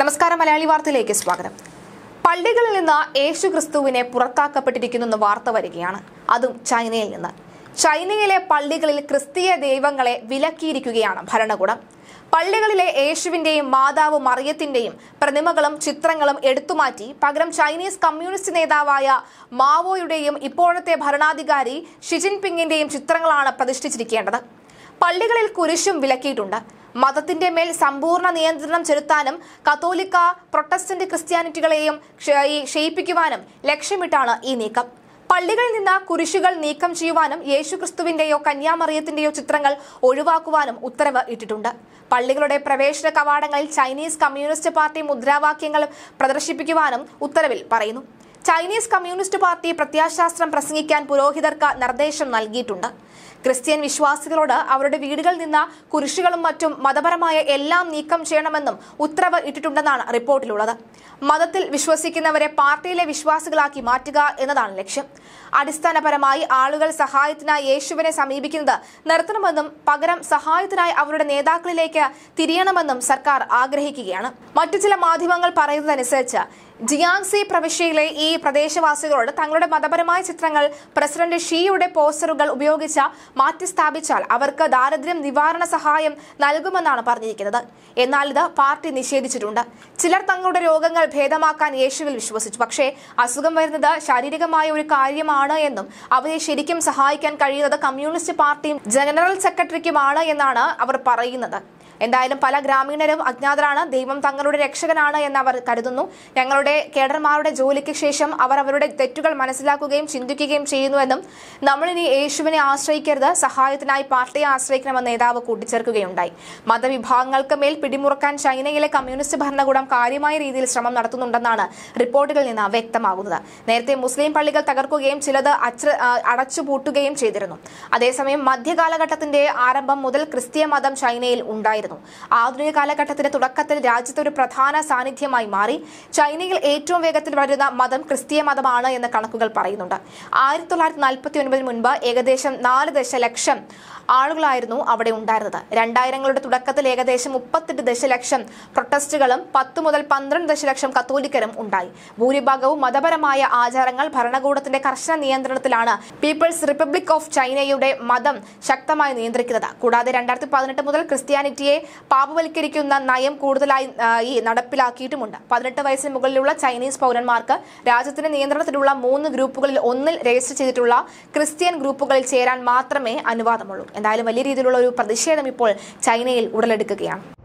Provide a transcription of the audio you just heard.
നമസ്കാരം മലയാളി വാർത്തയിലേക്ക് സ്വാഗതം പള്ളികളിൽ നിന്ന് യേശു ക്രിസ്തുവിനെ എന്ന് വാർത്ത വരികയാണ് അതും ചൈനയിൽ നിന്ന് ചൈനയിലെ പള്ളികളിൽ ക്രിസ്തീയ ദൈവങ്ങളെ വിലക്കിയിരിക്കുകയാണ് ഭരണകൂടം പള്ളികളിലെ യേശുവിന്റെയും മാതാവ് മറിയത്തിന്റെയും പ്രതിമകളും ചിത്രങ്ങളും എടുത്തുമാറ്റി പകരം ചൈനീസ് കമ്മ്യൂണിസ്റ്റ് നേതാവായ മാവോയുടെയും ഇപ്പോഴത്തെ ഭരണാധികാരി ഷിജിൻ പിങ്ങിന്റെയും ചിത്രങ്ങളാണ് പ്രതിഷ്ഠിച്ചിരിക്കേണ്ടത് പള്ളികളിൽ കുരിശും വിലക്കിയിട്ടുണ്ട് മതത്തിന്റെ മേൽ സമ്പൂർണ്ണ നിയന്ത്രണം ചെലുത്താനും കത്തോലിക്ക പ്രൊട്ടസ്റ്റന്റ് ക്രിസ്ത്യാനിറ്റികളെയും ക്ഷയിപ്പിക്കുവാനും ലക്ഷ്യമിട്ടാണ് ഈ നീക്കം പള്ളികളിൽ നിന്ന് കുരിശുകൾ നീക്കം ചെയ്യുവാനും യേശുക്രിസ്തുവിന്റെയോ കന്യാമറിയത്തിന്റെയോ ചിത്രങ്ങൾ ഒഴിവാക്കുവാനും ഉത്തരവ് ഇട്ടിട്ടുണ്ട് പള്ളികളുടെ പ്രവേശന കവാടങ്ങളിൽ ചൈനീസ് കമ്മ്യൂണിസ്റ്റ് പാർട്ടി മുദ്രാവാക്യങ്ങൾ പ്രദർശിപ്പിക്കുവാനും ഉത്തരവിൽ പറയുന്നു ചൈനീസ് കമ്മ്യൂണിസ്റ്റ് പാർട്ടി പ്രത്യാശാസ്ത്രം പ്രസംഗിക്കാൻ പുരോഹിതർക്ക് നിർദ്ദേശം നൽകിയിട്ടുണ്ട് ക്രിസ്ത്യൻ വിശ്വാസികളോട് അവരുടെ വീടുകളിൽ നിന്ന് കുരിശുകളും മറ്റും മതപരമായ എല്ലാം നീക്കം ചെയ്യണമെന്നും ഉത്തരവ് ഇട്ടിട്ടുണ്ടെന്നാണ് റിപ്പോർട്ടിലുള്ളത് മതത്തിൽ വിശ്വസിക്കുന്നവരെ പാർട്ടിയിലെ വിശ്വാസികളാക്കി മാറ്റുക എന്നതാണ് ലക്ഷ്യം അടിസ്ഥാനപരമായി ആളുകൾ സഹായത്തിനായി യേശുവിനെ സമീപിക്കുന്നത് നിർത്തണമെന്നും പകരം സഹായത്തിനായി അവരുടെ നേതാക്കളിലേക്ക് തിരിയണമെന്നും സർക്കാർ ആഗ്രഹിക്കുകയാണ് മറ്റു ചില മാധ്യമങ്ങൾ പറയുന്നതനുസരിച്ച് ജിയാങ്സി പ്രവിശ്യയിലെ ഈ പ്രദേശവാസികളോട് തങ്ങളുടെ മതപരമായ ചിത്രങ്ങൾ പ്രസിഡന്റ് ഷീയുടെ പോസ്റ്ററുകൾ ഉപയോഗിച്ച മാറ്റിസ്ഥാപിച്ചാൽ അവർക്ക് ദാരിദ്ര്യം നിവാരണ സഹായം നൽകുമെന്നാണ് പറഞ്ഞിരിക്കുന്നത് എന്നാൽ ഇത് പാർട്ടി നിഷേധിച്ചിട്ടുണ്ട് ചിലർ തങ്ങളുടെ രോഗങ്ങൾ ഭേദമാക്കാൻ യേശുവിൽ വിശ്വസിച്ചു പക്ഷേ അസുഖം വരുന്നത് ശാരീരികമായ ഒരു കാര്യമാണ് എന്നും അവരെ ശരിക്കും സഹായിക്കാൻ കഴിയുന്നത് കമ്മ്യൂണിസ്റ്റ് പാർട്ടിയും ജനറൽ സെക്രട്ടറിക്കുമാണ് എന്നാണ് അവർ പറയുന്നത് എന്തായാലും പല ഗ്രാമീണരും അജ്ഞാതരാണ് ദൈവം തങ്ങളുടെ രക്ഷകനാണ് എന്ന് അവർ കരുതുന്നു ഞങ്ങളുടെ കേഡർമാരുടെ ജോലിക്ക് ശേഷം അവർ അവരുടെ തെറ്റുകൾ മനസ്സിലാക്കുകയും ചിന്തിക്കുകയും ചെയ്യുന്നുവെന്നും നമ്മളിനി യേശുവിനെ ആശ്രയിക്കരുത് സഹായത്തിനായി പാർട്ടിയെ ആശ്രയിക്കണമെന്ന് നേതാവ് കൂട്ടിച്ചേർക്കുകയുണ്ടായി മതവിഭാഗങ്ങൾക്ക് മേൽ പിടിമുറുക്കാൻ ചൈനയിലെ കമ്മ്യൂണിസ്റ്റ് ഭരണകൂടം കാര്യമായ രീതിയിൽ ശ്രമം നടത്തുന്നുണ്ടെന്നാണ് റിപ്പോർട്ടുകളിൽ നിന്ന് വ്യക്തമാകുന്നത് നേരത്തെ മുസ്ലിം പള്ളികൾ തകർക്കുകയും ചിലത് അടച്ചുപൂട്ടുകയും ചെയ്തിരുന്നു അതേസമയം മധ്യകാലഘട്ടത്തിന്റെ ആരംഭം മുതൽ ക്രിസ്തീയ മതം ചൈനയിൽ ഉണ്ടായിരുന്നു ഉണ്ടായിരുന്നു ആധുനിക കാലഘട്ടത്തിന്റെ തുടക്കത്തിൽ രാജ്യത്തെ ഒരു പ്രധാന സാന്നിധ്യമായി മാറി ചൈനയിൽ ഏറ്റവും വേഗത്തിൽ വളരുന്ന മതം ക്രിസ്തീയ മതമാണ് എന്ന കണക്കുകൾ പറയുന്നുണ്ട് ആയിരത്തി തൊള്ളായിരത്തി നാൽപ്പത്തി ഒൻപതിന് മുൻപ് ഏകദേശം നാല് ദശലക്ഷം ആളുകളായിരുന്നു അവിടെ ഉണ്ടായിരുന്നത് രണ്ടായിരങ്ങളുടെ തുടക്കത്തിൽ ഏകദേശം മുപ്പത്തെട്ട് ദശലക്ഷം പ്രൊട്ടസ്റ്റുകളും പത്ത് മുതൽ പന്ത്രണ്ട് ദശലക്ഷം കത്തോലിക്കരും ഉണ്ടായി ഭൂരിഭാഗവും മതപരമായ ആചാരങ്ങൾ ഭരണകൂടത്തിന്റെ കർശന നിയന്ത്രണത്തിലാണ് പീപ്പിൾസ് റിപ്പബ്ലിക് ഓഫ് ചൈനയുടെ മതം ശക്തമായി നിയന്ത്രിക്കുന്നത് കൂടാതെ രണ്ടായിരത്തി പതിനെട്ട് മുതൽ ക്രിസ്ത്യാനിറ്റിയെ പാപവൽക്കരിക്കുന്ന നയം കൂടുതലായി ഈ നടപ്പിലാക്കിയിട്ടുമുണ്ട് പതിനെട്ട് വയസ്സിന് മുകളിലുള്ള ചൈനീസ് പൗരന്മാർക്ക് രാജ്യത്തിന്റെ നിയന്ത്രണത്തിലുള്ള മൂന്ന് ഗ്രൂപ്പുകളിൽ ഒന്നിൽ രജിസ്റ്റർ ചെയ്തിട്ടുള്ള ക്രിസ്ത്യൻ ഗ്രൂപ്പുകളിൽ ചേരാൻ മാത്രമേ അനുവാദമുള്ളൂ എന്തായാലും വലിയ രീതിയിലുള്ള ഒരു പ്രതിഷേധം ഇപ്പോൾ ചൈനയിൽ ഉടലെടുക്കുകയാണ്